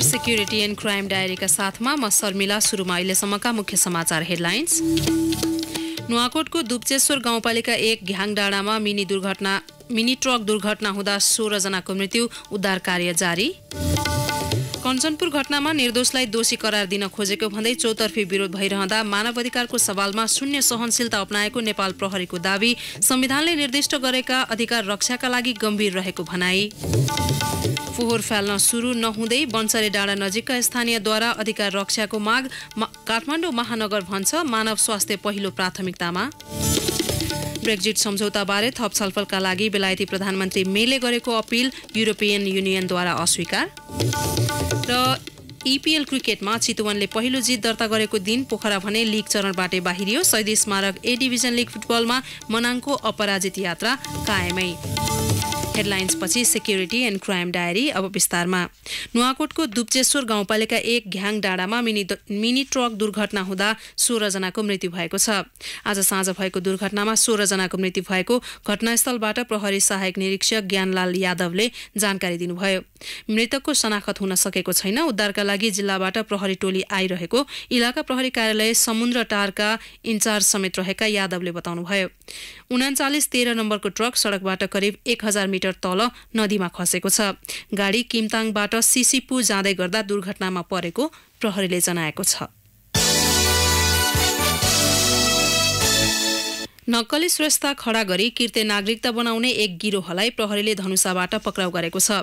नमस्कार security and crime डायरीका साथमा म शर्मिला सुरुमा अहिलेसम्मका मुख्य समाचार हेडलाइन्स नुवाकोटको दुप्चेश्वर गाउँपालिका एक घ्याङ डाँडामा मिनी दुर्घटना मिनी ट्रक दुर्घटना हुँदा सोह्रजनाको मृत्यु उद्धार कार्य जारी कञ्चनपुर घटनामा निर्दोषलाई दोषी करार दिन खोजेको भन्दै चौतर्फी विरोध भइरहँदा मानव अधिकारको सवालमा शून्य सहनशीलता अप्नाएको नेपाल प्रहरीको दावी संविधानले निर्दिष्ट गरेका अधिकार रक्षाका लागि गम्भीर रहेको भनाई फोहोर फाल्न सुरु नहुँदै बन्सरे डाँडा नजिकका स्थानीयद्वारा अधिकार रक्षाको माग मा, काठमाडौँ महानगर भन्छ मानव स्वास्थ्य पहिलो प्राथमिकतामा ब्रेक्जिट सम्झौताबारे थप छलफलका लागि बेलायती प्रधानमन्त्री मेले गरेको अपिल युरोपियन युनियनद्वारा अस्वीकार र इपिएल e क्रिकेटमा चितुवनले पहिलो जित दर्ता गरेको दिन पोखरा भने लिग चरणबाटै बाहिरियो सैदी स्मारक ए डिभिजन लिग फुटबलमा मनाङको अपराजित यात्रा कायमै हेडलाइन्स पछि सेक्युरिटी एन्ड क्राइम डायरी अब विस्तारमा नुवाकोटको दुप्चेश्वर गाउँपालिका एक घ्याङ डाँडामा मिनी मिनी ट्रक दुर्घटना हुँदा सोह्रजनाको मृत्यु भएको छ आज साँझ भएको दुर्घटनामा सोह्रजनाको मृत्यु भएको घटनास्थलबाट प्रहरी सहायक निरीक्षक ज्ञानलाल यादवले जानकारी दिनुभयो मृतकको शनाखत हुन सकेको छैन उद्धारका लागि जिल्लाबाट प्रहरी टोली आइरहेको इलाका प्रहरी कार्यालय समुद्र टारका इन्चार्ज समेत रहेका यादवले बताउनुभयो उनाचालिस तेह्र नम्बरको ट्रक सडकबाट करिब एक हजार मिटर मिटर तल नदीमा खसेको छ गाडी किमताङबाट सिसिपु जाँदै गर्दा दुर्घटनामा परेको प्रहरीले जनाएको छ नक्कली श्रेष्ठता खडा गरी कृत्य नागरिकता बनाउने एक गिरोहलाई प्रहरीले धनुषाबाट पक्राउ गरेको छ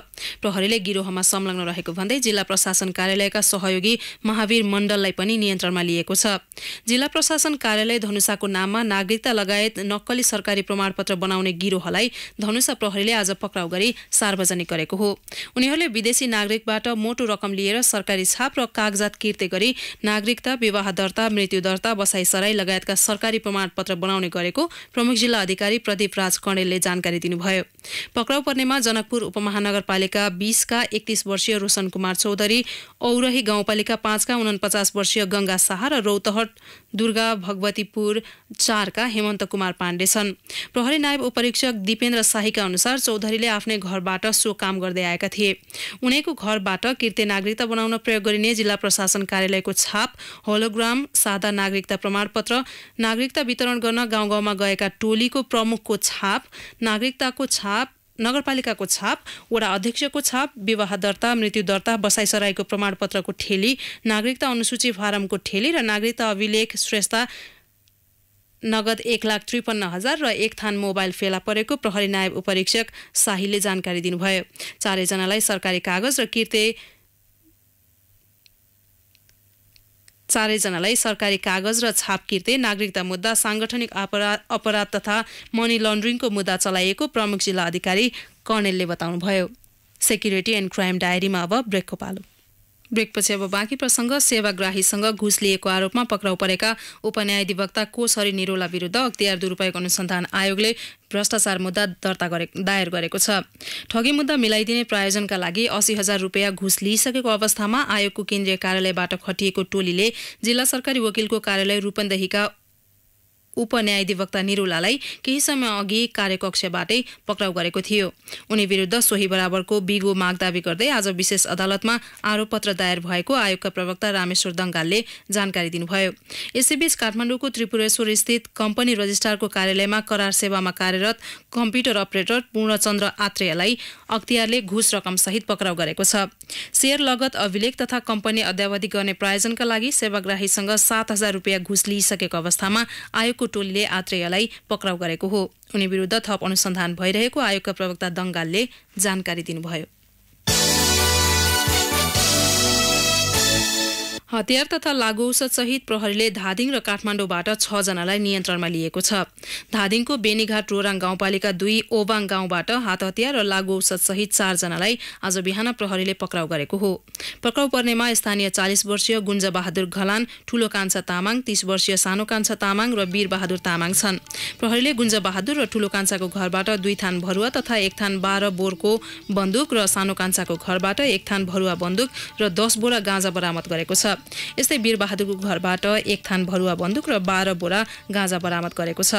प्रहरीले गिरोहमा संलग्न रहेको भन्दै जिल्ला प्रशासन कार्यालयका सहयोगी महावीर मण्डललाई पनि नियन्त्रणमा लिएको छ जिल्ला प्रशासन कार्यालय धनुषाको नाममा नागरिकता लगायत नक्कली सरकारी प्रमाणपत्र बनाउने गिरोहलाई धनुषा प्रहरीले आज पक्राउ गरी सार्वजनिक गरेको हो उनीहरूले विदेशी नागरिकबाट मोटो रकम लिएर सरकारी छाप र कागजात कृत्य गरी नागरिकता विवाह दर्ता मृत्यु दर्ता बसाई सराई लगायतका सरकारी प्रमाणपत्र बनाउने गरेको भएको प्रमुख जिल्ला अधिकारी प्रदीप राज कणेलले जानकारी दिनुभयो पक्राउ पर्नेमा जनकपुर उपमहानगरपालिका बीसका एकतिस वर्षीय रोशन कुमार चौधरी औरही गाउँपालिका पाँचका उनपचास वर्षीय गंगा शाह र रौतहट दुर्गा भगवतीपुर चारका हेमन्त कुमार पाण्डे छन् प्रहरी नायब उपरीक्षक दिपेन्द्र शाहीका अनुसार चौधरीले आफ्नै घरबाट सो काम गर्दै आएका थिए उनैको घरबाट कृत्य नागरिकता बनाउन प्रयोग गरिने जिल्ला प्रशासन कार्यालयको छाप होलोग्राम सादा नागरिकता प्रमाणपत्र नागरिकता वितरण गर्न गाउँ गाउँमा ठाउँमा गएका टोलीको प्रमुखको छाप नागरिकताको छाप नगरपालिकाको छाप वडा अध्यक्षको छाप विवाह दर्ता मृत्यु दर्ता बसाइसराईको प्रमाणपत्रको ठेली नागरिकता अनुसूची फारमको ठेली र नागरिकता अभिलेख श्रेष्ठ नगद एक लाख त्रिपन्न हजार र एक थान मोबाइल फेला परेको प्रहरी नायब उपरीक्षक शाहीले जानकारी दिनुभयो चारैजनालाई सरकारी कागज र कृत्य चारैजनालाई सरकारी कागज र किर्ते नागरिकता मुद्दा साङ्गठनिक अपराध अपराध तथा मनी लन्ड्रिङको मुद्दा चलाइएको प्रमुख जिल्ला अधिकारी कर्णेलले बताउनुभयो सेक्युरिटी एन्ड क्राइम डायरीमा अब ब्रेकको पालो ब्रेकपछि अब बाँकी प्रसङ्ग सेवाग्राहीसँग घुस लिएको आरोपमा पक्राउ परेका उपन्यायाधिवक्ता कोसरी निरोला विरुद्ध अख्तियार दुरुपयोग अनुसन्धान आयोगले भ्रष्टाचार मुद्दा दर्ता गरे दायर गरेको छ ठगी मुद्दा मिलाइदिने प्रायोजनका लागि अस्सी हजार रुपियाँ घुस लिइसकेको अवस्थामा आयोगको केन्द्रीय कार्यालयबाट खटिएको टोलीले जिल्ला सरकारी वकिलको कार्यालय रूपन्देहीका उपन्यायाधिवक्ता निरुलालाई केही समय अघि कार्यकक्षबाटै पक्राउ गरेको थियो उनी विरुद्ध सोही बराबरको बिगो माग दावी गर्दै आज विशेष अदालतमा आरोप पत्र दायर भएको आयोगका प्रवक्ता रामेश्वर दङ्गालले जानकारी दिनुभयो यसैबीच काठमाडौँको त्रिपुरेश्वर स्थित कम्पनी रजिस्ट्रारको कार्यालयमा करार सेवामा कार्यरत कम्प्युटर अपरेटर पूर्णचन्द्र आत्रेयलाई अख्तियारले घुस रकम सहित पक्राउ गरेको छ सेयर लगत अभिलेख तथा कम्पनी अद्यावधि गर्ने प्रायोजनका लागि सेवाग्राहीसँग सात हजार रुपियाँ घुस लिइसकेको अवस्थामा आयोगको टोलीले आत्रेयलाई पक्राउ गरेको हो उनी विरुद्ध थप अनुसन्धान भइरहेको आयोगका प्रवक्ता दङ्गालले जानकारी दिनुभयो हतियार तथा औषधसहित प्रहरीले धादिङ र काठमाडौँबाट छजनालाई नियन्त्रणमा लिएको छ धादिङको बेनीघाट रोराङ गाउँपालिका दुई ओबाङ गाउँबाट हात हतियार र सहित चारजनालाई आज बिहान प्रहरीले पक्राउ गरेको हो पक्राउ पर्नेमा स्थानीय चालिस वर्षीय गुन्जबहादुर घलान ठुलो कान्छा तामाङ तीस वर्षीय सानो कान्छा तामाङ र वीरबहादुर तामाङ छन् प्रहरीले गुन्जबहादुर र ठुलो कान्छाको घरबाट दुई थान भरुवा तथा एक थान बाह्र बोरको बन्दुक र सानो कान्छाको घरबाट एक थान भरुवा बन्दुक र दस बोरा गाँजा बरामद गरेको छ यस्तै वीरबहादुरको घरबाट एक थान भरुवा बन्दुक र बाह्र बोरा गाँजा बरामद गरेको छ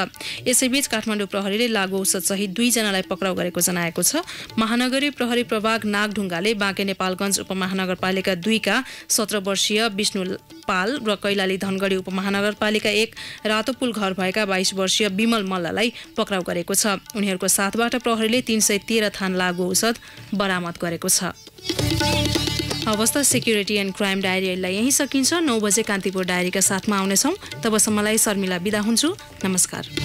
यसैबीच काठमाडौँ प्रहरीले लागु औषध सहित दुईजनालाई पक्राउ गरेको जनाएको छ महानगरी प्रहरी प्रभाग नागढुङ्गाले बाँके नेपालगञ्ज उपमहानगरपालिका दुईका सत्र वर्षीय विष्णु पाल र कैलाली धनगढी उपमहानगरपालिका एक रातोपुल घर भएका बाइस वर्षीय विमल मल्ललाई पक्राउ गरेको छ उनीहरूको साथबाट प्रहरीले तीन सय तेह्र थान लागु औषध बरामद गरेको छ हवस् त सेक्युरिटी एन्ड क्राइम डायरीलाई यहीँ सकिन्छ नौ बजे कान्तिपुर डायरीका साथमा आउनेछौँ तबसम्मलाई शर्मिला बिदा हुन्छु नमस्कार